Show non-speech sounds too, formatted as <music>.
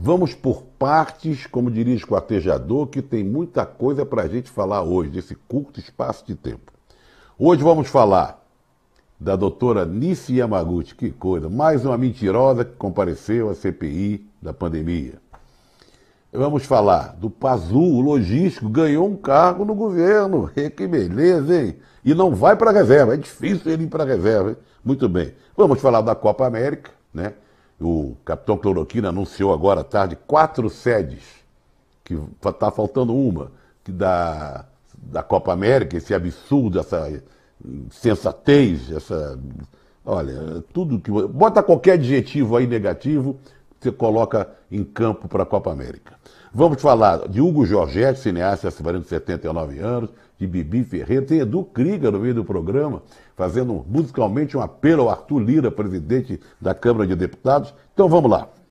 Vamos por partes, como diria o esquartejador, que tem muita coisa para a gente falar hoje, nesse curto espaço de tempo. Hoje vamos falar da doutora Nice Yamaguchi, que coisa, mais uma mentirosa que compareceu à CPI da pandemia. Vamos falar do Pazu, o logístico, ganhou um cargo no governo. <laughs> Que beleza, hein? E não vai para a reserva, é difícil ele ir para a reserva. Hein? Muito bem. Vamos falar da Copa América, né? O capitão Cloroquina anunciou agora à tarde quatro sedes, que está faltando uma, que da, da Copa América, esse absurdo, essa sensatez, essa. Olha, tudo que. Bota qualquer adjetivo aí negativo você coloca em campo para a Copa América. Vamos falar de Hugo Jorgetti, cineasta de 79 anos, de Bibi Ferreira, tem Edu Krieger no meio do programa, fazendo musicalmente um apelo ao Arthur Lira, presidente da Câmara de Deputados. Então vamos lá.